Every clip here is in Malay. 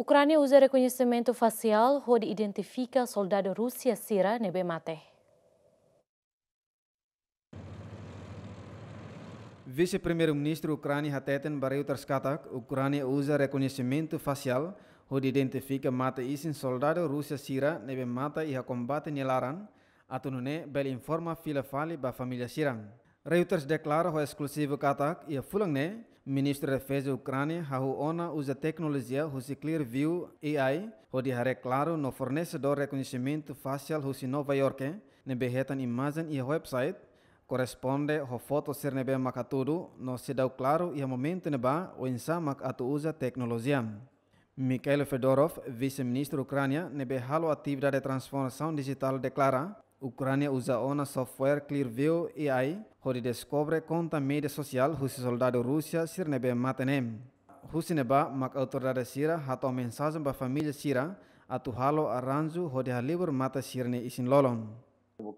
Ucrânia usa reconhecimento facial onde identifica soldado Rusia Sira Nebe Mate. Vice-Primeiro-Ministro Ucrânia Hateten Bariu Terskatak, Ucrânia usa reconhecimento facial onde identifica Mate Isin soldado Rusia Sira Nebe Mate iha a combate Nelaran, atunune bel informa fila fali ba familia Sira. Reuters declara o exclusivo katak e fulang ne, Ministro da Defesa da Ucrânia, ona usa tecnologia Rusiclear View AI, onde Hare Claro no fornecedor reconhecimento facial Rusi Nova York, ne berretan imagem e website, corresponde ho foto ser nebe macatudo no se dá claro e a momento neba o insa mak atu usa tecnologia. Mikhail Fedorov, vice-ministro Ucrânia, nebe halo atividade de transformação digital declara Ucrania usa ona software Clearview AI hori descobre conta media social husi soldado Rusia sir nebe matenem. Husi neba mak autoridade sira hato mensazem ba familia sira atu halo aranzu hori halibur mata sirne isin lolon. Э,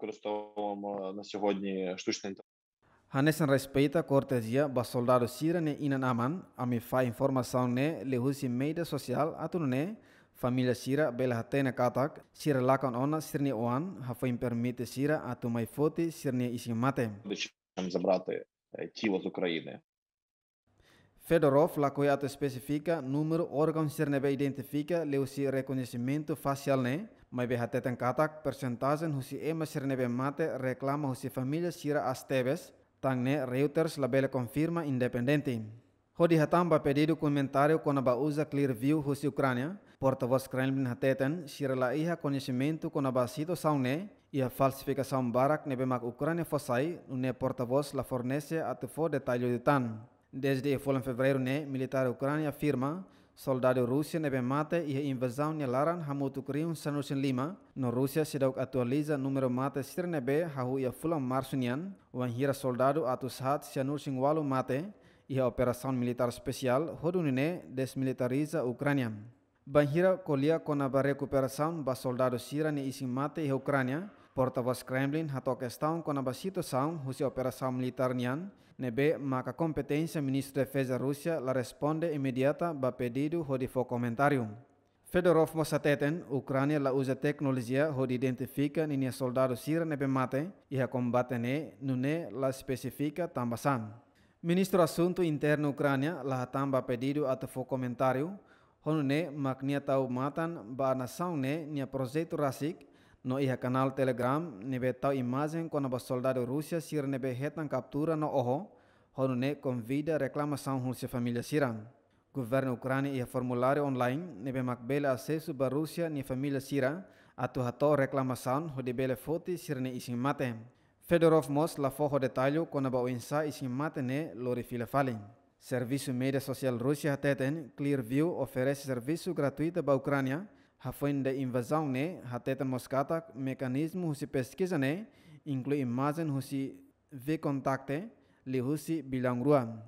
Hanesan respeita cortesia ba soldado sira ne inan aman ami fa informasaun ne le husi media social atu ne Familia Sira bela hatena katak, Sira lakan ona sirni oan, hafaim permite Sira atu mai foti sirni isi mate. Deci am забрати тіло з України. Fedorov la coiată specifică numărul organ sirnebe identifica leusi reconhecimento facial ne, mai be hatetan în katak percentaj în husi ema be mate reclama husi familia sira astebes, tang ne Reuters la bela confirma independente. Hodi hatamba pedido comentário com a clear Clearview husi Ukraina, porta-voz Kremlin hateten shirala iha konhecimento kon abasido saune ia falsifikasaun barak nebe mak Ukraine fosai une porta-voz la fornese at fo detalho de tan. Desde e folan fevereiro ne, militar Ukraine afirma soldado Rusia nebe mate ia invasão ne laran hamutu kriun sanusin lima no Rusia se dauk atualiza numero mate sir nebe hahu ia fulan marsunian wan hira soldado atu hat sanusin walu mate ia operasaun militar spesial hodunine desmilitariza Ukraine. Banjira kolia kona ba recuperação ba soldado sira ni isin mate e Ucrânia, porta vos Kremlin hato que estão kona ba situação husi operação militar nian, ne be maka competência ministro de defesa Rusia la responde imediata ba ho hodi fo comentarium. Fedorov mo sateten, Ucrânia la usa ho hodi identifica ni nia soldado sira ne be mate e a combate ne, nune la especifica tambasan. Ministro asunto Interno Ucrânia la tamba pedido ato fo comentarium, honune maknia tau matan ba na ne nia projektu rasik no iha kanal telegram nebe tau imajen kona ba soldado rusia sir nebe hetan kaptura no oho honune convida reclamação husi familia siran governo Ucrânia iha formulario online nebe makbele asesu ba rusia nia familia sira atu hato reclamação bele foti ne isin mate Fedorov Mos lafo ho detalho kona ba uinsa isin mate ne lori file falin. Serviço Media Social Rusia Teten Clearview oferece serviço gratuito para a Ucrânia. A fim da invasão, né? a Teten Moscata, mecanismo de pesquisa, né? inclui imagens de V-contacte, Lihusi Bilangruan.